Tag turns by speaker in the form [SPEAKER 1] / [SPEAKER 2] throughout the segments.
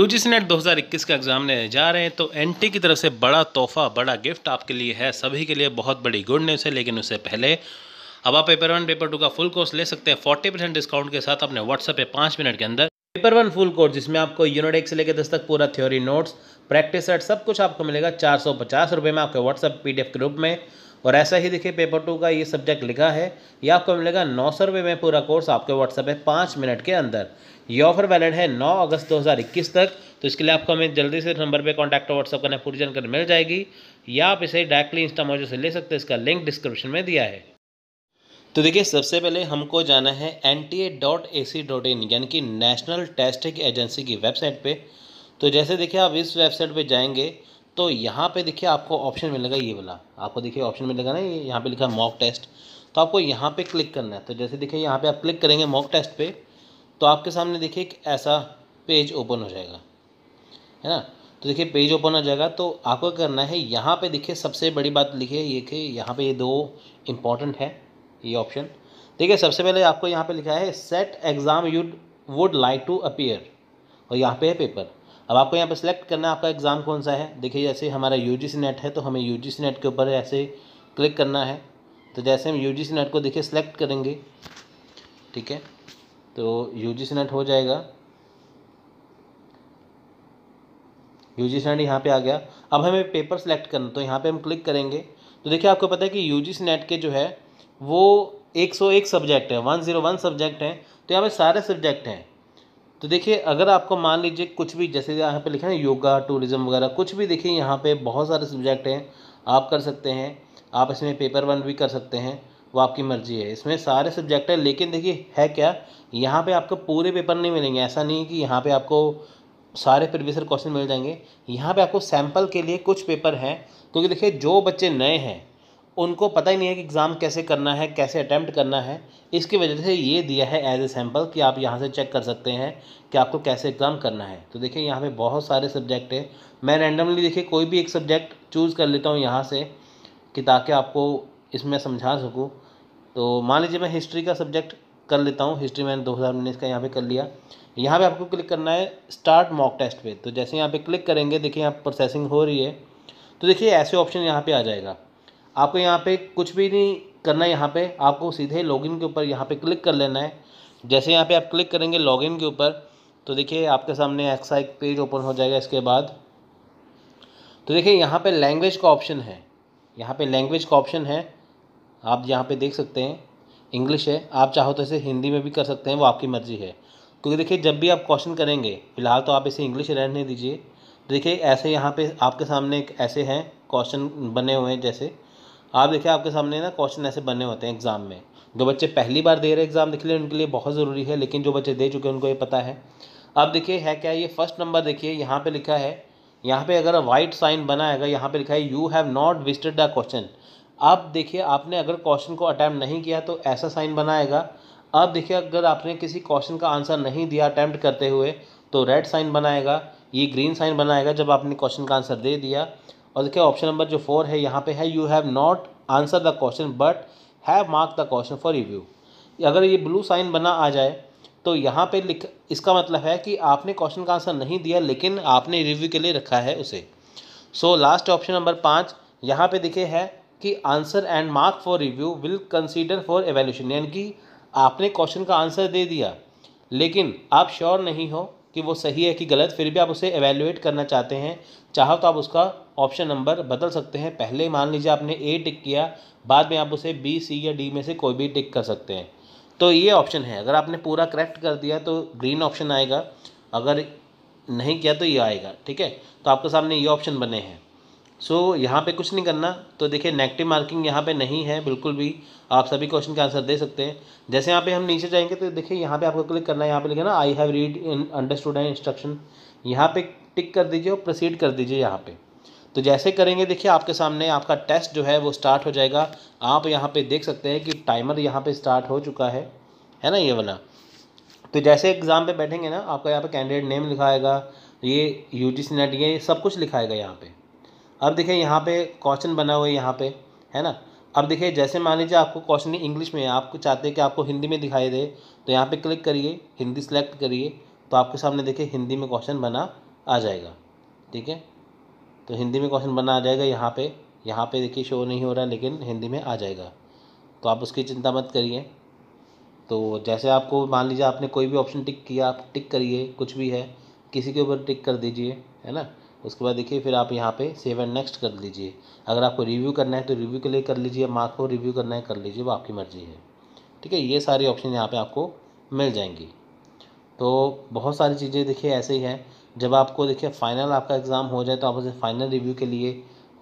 [SPEAKER 1] UG net इक्कीस का exam लेने जा रहे हैं तो एनटी की तरफ से बड़ा तोहफा बड़ा गिफ्ट आपके लिए है सभी के लिए बहुत बड़ी गुड न्यूज़ है लेकिन उससे पहले अब आप पेपर वन पेपर टू का फुल कोर्स ले सकते हैं 40 परसेंट डिस्काउंट के साथ अपने व्हाट्सएप पे पाँच मिनट के अंदर पेपर वन फुल कोर्स जिसमें आपको यूनिट एक से लेकर दस तक पूरा थ्योरी नोट्स प्रैक्टिस सेट सब कुछ आपको मिलेगा चार सौ में आपके व्हाट्सएप पी के रूप में और ऐसा ही देखिए पेपर टू का ये सब्जेक्ट लिखा है ये आपको मिलेगा नौ सौ रुपये में पूरा कोर्स आपके व्हाट्सएप है पाँच मिनट के अंदर ये ऑफर वैलिड है 9 अगस्त 2021 तक तो इसके लिए आपको हमें जल्दी से नंबर पे कॉन्टैक्ट और व्हाट्सअप करना पूरी जानकारी मिल जाएगी या आप इसे डायरेक्टली इंस्टा मोजो से ले सकते हैं इसका लिंक डिस्क्रिप्शन में दिया है तो देखिए सबसे पहले हमको जाना है N T A dot A C dot in यानी कि नेशनल टेस्टिंग एजेंसी की वेबसाइट पर तो जैसे देखिए आप इस वेबसाइट पर जाएंगे तो यहाँ पे देखिए आपको ऑप्शन मिलेगा ये वाला आपको देखिए ऑप्शन मिलेगा ना ये यहाँ पे लिखा है मॉक टेस्ट तो आपको यहाँ पे क्लिक करना है तो जैसे देखिए यहाँ पे आप क्लिक करेंगे मॉक टेस्ट पे तो आपके सामने देखिए एक ऐसा पेज ओपन हो जाएगा है ना तो देखिए पेज ओपन हो जाएगा तो आपको करना है यहाँ पर देखिए सबसे बड़ी बात लिखी है ये कि यहाँ पर ये दो इम्पॉर्टेंट है ये ऑप्शन देखिए सबसे पहले आपको यहाँ पर लिखा है set exam you would like to appear और यहाँ पे है पेपर अब आपको यहाँ पर सिलेक्ट करना है आपका एग्ज़ाम कौन सा है देखिए जैसे हमारा यू जी नेट है तो हमें यू जी नेट के ऊपर ऐसे क्लिक करना है तो जैसे हम यू जी नेट को देखिए सिलेक्ट करेंगे ठीक है तो यू जी नेट हो जाएगा यू जी नेट यहाँ पर आ गया अब हमें पेपर सेलेक्ट करना तो यहाँ पर हम क्लिक करेंगे तो देखिए आपको पता है कि यू जी नेट के जो है वो एक सौ एक सब्जेक्ट है वन ज़ीरो वन सब्जेक्ट हैं तो यहाँ पे सारे सब्जेक्ट हैं तो देखिए अगर आपको मान लीजिए कुछ भी जैसे यहाँ पे लिखा है योगा टूरिज़्म वगैरह कुछ भी देखिए यहाँ पे बहुत सारे सब्जेक्ट हैं आप कर सकते हैं आप इसमें पेपर वन भी कर सकते हैं वो आपकी मर्ज़ी है इसमें सारे सब्जेक्ट हैं लेकिन देखिए है क्या यहाँ पे आपको पूरे पेपर नहीं मिलेंगे ऐसा नहीं कि यहाँ पे आपको सारे प्रीवियसर क्वेश्चन मिल जाएंगे यहाँ पे आपको सैम्पल के लिए कुछ पेपर हैं क्योंकि देखिए जो बच्चे नए हैं उनको पता ही नहीं है कि एग्ज़ाम कैसे करना है कैसे अटैम्प्ट करना है इसकी वजह से ये दिया है एज ए सैम्पल कि आप यहाँ से चेक कर सकते हैं कि आपको कैसे एग्ज़ाम करना है तो देखिए यहाँ पे बहुत सारे सब्जेक्ट हैं मैं रैंडमली देखिए कोई भी एक सब्जेक्ट चूज़ कर लेता हूँ यहाँ से कि ताकि आपको इसमें समझा सकूँ तो मान लीजिए मैं हिस्ट्री का सब्जेक्ट कर लेता हूँ हिस्ट्री मैंने दो हज़ार उन्नीस का यहाँ पर कर लिया यहाँ पर आपको क्लिक करना है स्टार्ट मॉक टेस्ट पर तो जैसे यहाँ पे क्लिक करेंगे देखिए यहाँ प्रोसेसिंग हो रही है तो देखिए ऐसे ऑप्शन यहाँ पर आ जाएगा आपको यहाँ पे कुछ भी नहीं करना है यहाँ पे आपको सीधे लॉगिन के ऊपर यहाँ पे क्लिक कर लेना है जैसे यहाँ पे आप क्लिक करेंगे लॉगिन के ऊपर तो देखिए आपके सामने ऐसा एक पेज ओपन हो जाएगा इसके बाद तो देखिए यहाँ पे लैंग्वेज का ऑप्शन है यहाँ पे लैंग्वेज का ऑप्शन है आप यहाँ पे देख सकते हैं इंग्लिश है आप चाहो तो इसे हिंदी में भी कर सकते हैं वो आपकी मर्ज़ी है क्योंकि देखिए जब भी आप क्वेश्चन करेंगे फिलहाल तो आप इसे इंग्लिश रहने दीजिए देखिए ऐसे यहाँ पे आपके सामने एक ऐसे हैं क्वेश्चन बने हुए हैं जैसे आप देखिए आपके सामने ना क्वेश्चन ऐसे बने होते हैं एग्ज़ाम में जो बच्चे पहली बार दे रहे एग्ज़ाम देख लिए उनके लिए बहुत ज़रूरी है लेकिन जो बच्चे दे चुके हैं उनको ये पता है अब देखिए है क्या ये फर्स्ट नंबर देखिए यहाँ पे लिखा है यहाँ पे अगर वाइट साइन बनाएगा यहाँ पे लिखा है you have not visited the question अब देखिए आपने अगर क्वेश्चन को अटैम्प्ट नहीं किया तो ऐसा साइन बनाएगा अब देखिए अगर आपने किसी क्वेश्चन का आंसर नहीं दिया अटैम्प्ट करते हुए तो रेड साइन बनाएगा ये ग्रीन साइन बनाएगा जब आपने क्वेश्चन का आंसर दे दिया और देखिए ऑप्शन नंबर जो फोर है यहाँ पे है you have not answer the question but have mark the question for review अगर ये ब्लू साइन बना आ जाए तो यहाँ पे लिख इसका मतलब है कि आपने क्वेश्चन का आंसर नहीं दिया लेकिन आपने रिव्यू के लिए रखा है उसे सो लास्ट ऑप्शन नंबर पाँच यहाँ पे देखिए है कि answer and mark for review will consider for evaluation यानी कि आपने क्वेश्चन का आंसर दे दिया लेकिन आप श्योर नहीं हो कि वो सही है कि गलत फिर भी आप उसे एवेल्युएट करना चाहते हैं चाहो तो आप उसका ऑप्शन नंबर बदल सकते हैं पहले मान लीजिए आपने ए टिक किया बाद में आप उसे बी सी या डी में से कोई भी टिक कर सकते हैं तो ये ऑप्शन है अगर आपने पूरा करेक्ट कर दिया तो ग्रीन ऑप्शन आएगा अगर नहीं किया तो ये आएगा ठीक है तो आपके सामने ये ऑप्शन बने हैं सो so, यहाँ पे कुछ नहीं करना तो देखिए नेगेटिव मार्किंग यहाँ पे नहीं है बिल्कुल भी आप सभी क्वेश्चन का आंसर दे सकते हैं जैसे यहाँ पे हम नीचे जाएंगे तो देखिए यहाँ पे आपको क्लिक करना है यहाँ पे लिखे ना I have read in understood and instruction यहाँ पे टिक कर दीजिए और प्रोसीड कर दीजिए यहाँ पे तो जैसे करेंगे देखिए आपके सामने आपका टेस्ट जो है वो स्टार्ट हो जाएगा आप यहाँ पर देख सकते हैं कि टाइमर यहाँ पर स्टार्ट हो चुका है है ना ये वाला तो जैसे एग्ज़ाम पर बैठेंगे ना आपका यहाँ पर कैंडिडेट नेम लिखाएगा ये यू जी सी नेट ये सब कुछ लिखाएगा यहाँ पर अब देखिए यहाँ पे क्वेश्चन बना हुआ है यहाँ पे है ना अब देखिए जैसे मान लीजिए आपको क्वेश्चन इंग्लिश में है आपको चाहते हैं कि आपको हिंदी में दिखाई दे तो यहाँ पे क्लिक करिए हिंदी सेलेक्ट करिए तो आपके सामने देखिए हिंदी में क्वेश्चन बना आ जाएगा ठीक है तो हिंदी में क्वेश्चन बना आ जाएगा यहाँ पे यहाँ पे देखिए शो नहीं हो रहा लेकिन हिंदी में आ जाएगा तो आप उसकी चिंता मत करिए तो जैसे आपको मान लीजिए आपने कोई भी ऑप्शन टिक किया आप टिक करिए कुछ भी है किसी के ऊपर टिक कर दीजिए है ना उसके बाद देखिए फिर आप यहाँ पे सेव एंड नेक्स्ट कर लीजिए अगर आपको रिव्यू करना है तो रिव्यू के लिए कर लीजिए मार्क को रिव्यू करना है कर लीजिए वो आपकी मर्ज़ी है ठीक है ये सारी ऑप्शन यहाँ पे आपको मिल जाएंगी तो बहुत सारी चीज़ें देखिए ऐसे ही हैं जब आपको देखिए फ़ाइनल आपका एग्ज़ाम हो जाए तो आप उसे फ़ाइनल रिव्यू के लिए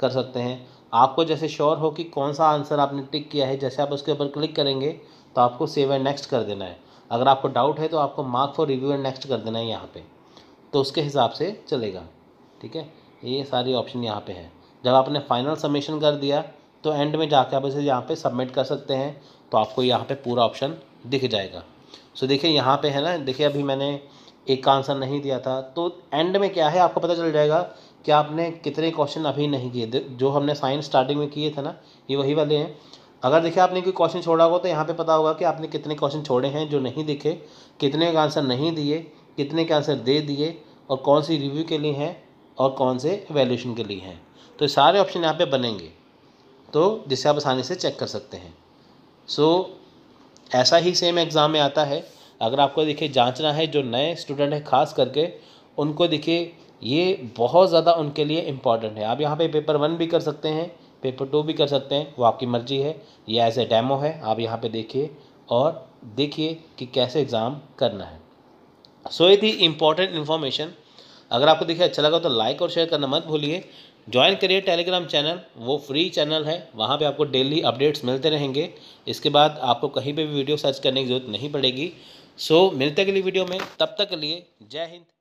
[SPEAKER 1] कर सकते हैं आपको जैसे श्योर हो कि कौन सा आंसर आपने टिक किया है जैसे आप उसके ऊपर क्लिक करेंगे तो आपको सेव एंड नेक्स्ट कर देना है अगर आपको डाउट है तो आपको mark for review and next कर देना है यहाँ पे तो उसके हिसाब से चलेगा ठीक है ये सारी ऑप्शन यहाँ पे है जब आपने फाइनल सबमिशन कर दिया तो एंड में जाके आप इसे यहाँ पे सबमिट कर सकते हैं तो आपको यहाँ पे पूरा ऑप्शन दिख जाएगा सो देखिए यहाँ पे है ना देखिए अभी मैंने एक का आंसर नहीं दिया था तो एंड में क्या है आपको पता चल जाएगा कि आपने कितने क्वेश्चन अभी नहीं किए जो हमने साइंस स्टार्टिंग में किए थे ना ये वही वाले हैं अगर देखिए आपने कोई क्वेश्चन छोड़ा होगा तो यहाँ पे पता होगा कि आपने कितने क्वेश्चन छोड़े हैं जो नहीं दिखे कितने का आंसर नहीं दिए कितने के आंसर दे दिए और कौन सी रिव्यू के लिए हैं और कौन से वैल्यूशन के लिए हैं तो सारे ऑप्शन यहाँ पे बनेंगे तो जिसे आप आसानी से चेक कर सकते हैं सो so, ऐसा ही सेम एग्ज़ाम में आता है अगर आपको देखिए जांचना है जो नए स्टूडेंट हैं खास करके उनको देखिए ये बहुत ज़्यादा उनके लिए इम्पॉर्टेंट है आप यहाँ पे पेपर वन भी कर सकते हैं पेपर टू भी कर सकते हैं वो आपकी मर्ज़ी है या एज ए डैमो है आप यहाँ पर देखिए और देखिए कि कैसे एग्ज़ाम करना है सो ये थी इम्पॉर्टेंट इन्फॉर्मेशन अगर आपको देखिए अच्छा लगा तो लाइक और शेयर करना मत भूलिए ज्वाइन करिए टेलीग्राम चैनल वो फ्री चैनल है वहाँ पे आपको डेली अपडेट्स मिलते रहेंगे इसके बाद आपको कहीं पे भी वीडियो सर्च करने की ज़रूरत नहीं पड़ेगी सो मिलते अगली वीडियो में तब तक के लिए जय हिंद